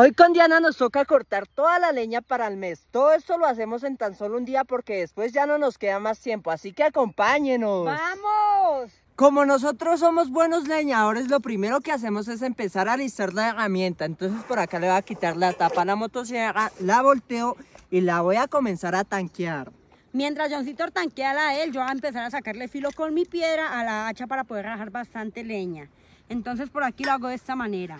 Hoy con Diana nos toca cortar toda la leña para el mes. Todo esto lo hacemos en tan solo un día porque después ya no nos queda más tiempo, así que acompáñenos. ¡Vamos! Como nosotros somos buenos leñadores, lo primero que hacemos es empezar a listar la herramienta. Entonces por acá le voy a quitar la tapa a la motosierra, la volteo y la voy a comenzar a tanquear. Mientras Johncito tanquea la él, yo voy a empezar a sacarle filo con mi piedra a la hacha para poder rajar bastante leña. Entonces por aquí lo hago de esta manera.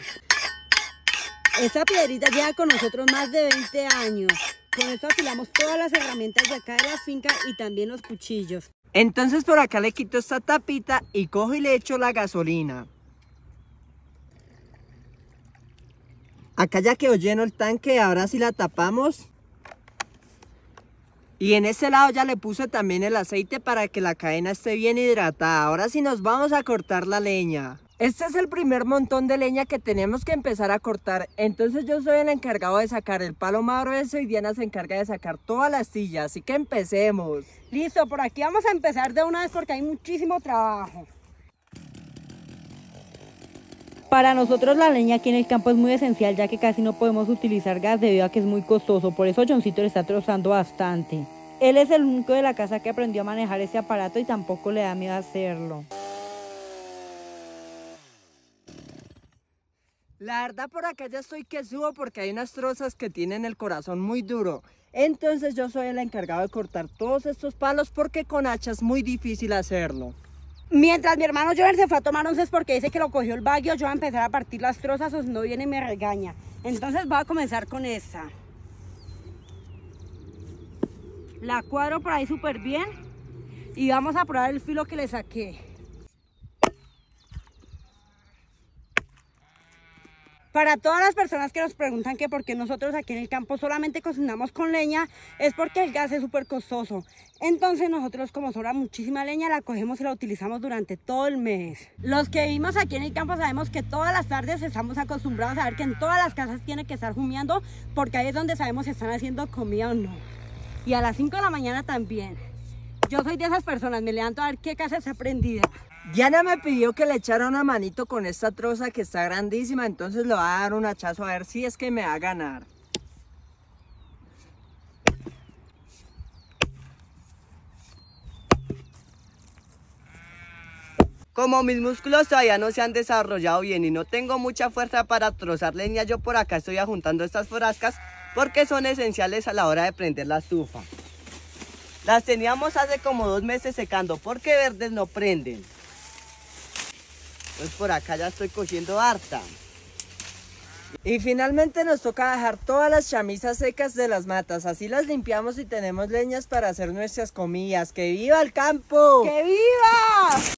Esta piedrita lleva con nosotros más de 20 años. Con esto afilamos todas las herramientas de acá de la finca y también los cuchillos. Entonces por acá le quito esta tapita y cojo y le echo la gasolina. Acá ya quedó lleno el tanque, ahora sí la tapamos. Y en ese lado ya le puse también el aceite para que la cadena esté bien hidratada. Ahora sí nos vamos a cortar la leña. Este es el primer montón de leña que tenemos que empezar a cortar. Entonces yo soy el encargado de sacar el palo más grueso y Diana se encarga de sacar toda la silla. Así que empecemos. Listo, por aquí vamos a empezar de una vez porque hay muchísimo trabajo. Para nosotros la leña aquí en el campo es muy esencial ya que casi no podemos utilizar gas debido a que es muy costoso. Por eso Johncito le está trozando bastante. Él es el único de la casa que aprendió a manejar ese aparato y tampoco le da miedo hacerlo. La verdad por acá ya estoy que subo porque hay unas trozas que tienen el corazón muy duro. Entonces yo soy el encargado de cortar todos estos palos porque con hacha es muy difícil hacerlo. Mientras mi hermano Joel se fue a tomar once porque dice que lo cogió el bagio, yo voy a empezar a partir las trozas o no viene y me regaña. Entonces voy a comenzar con esta. La cuadro por ahí súper bien y vamos a probar el filo que le saqué. Para todas las personas que nos preguntan que por qué nosotros aquí en el campo solamente cocinamos con leña, es porque el gas es súper costoso. Entonces nosotros como sobra muchísima leña, la cogemos y la utilizamos durante todo el mes. Los que vivimos aquí en el campo sabemos que todas las tardes estamos acostumbrados a ver que en todas las casas tiene que estar humeando, porque ahí es donde sabemos si están haciendo comida o no. Y a las 5 de la mañana también. Yo soy de esas personas, me levanto a ver qué casa ha prendido Diana me pidió que le echara una manito con esta troza que está grandísima, entonces le voy a dar un hachazo a ver si es que me va a ganar. Como mis músculos todavía no se han desarrollado bien y no tengo mucha fuerza para trozar leña, yo por acá estoy ajuntando estas forascas porque son esenciales a la hora de prender la estufa. Las teníamos hace como dos meses secando porque verdes no prenden. Pues por acá ya estoy cogiendo harta. Y finalmente nos toca dejar todas las chamisas secas de las matas, así las limpiamos y tenemos leñas para hacer nuestras comillas ¡Que viva el campo! ¡Que viva!